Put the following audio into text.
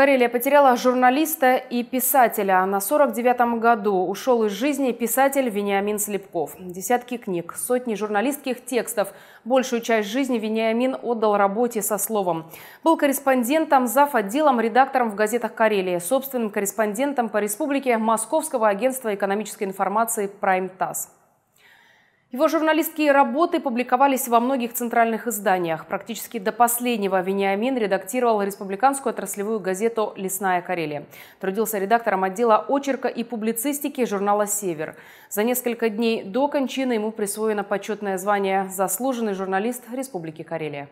Карелия потеряла журналиста и писателя. На 49-м году ушел из жизни писатель Вениамин Слепков. Десятки книг, сотни журналистских текстов. Большую часть жизни Вениамин отдал работе со словом. Был корреспондентом, зав. отделом, редактором в газетах Карелии, собственным корреспондентом по республике Московского агентства экономической информации «Прайм ТАСС». Его журналистские работы публиковались во многих центральных изданиях. Практически до последнего Вениамин редактировал республиканскую отраслевую газету «Лесная Карелия». Трудился редактором отдела очерка и публицистики журнала «Север». За несколько дней до кончины ему присвоено почетное звание «Заслуженный журналист Республики Карелия».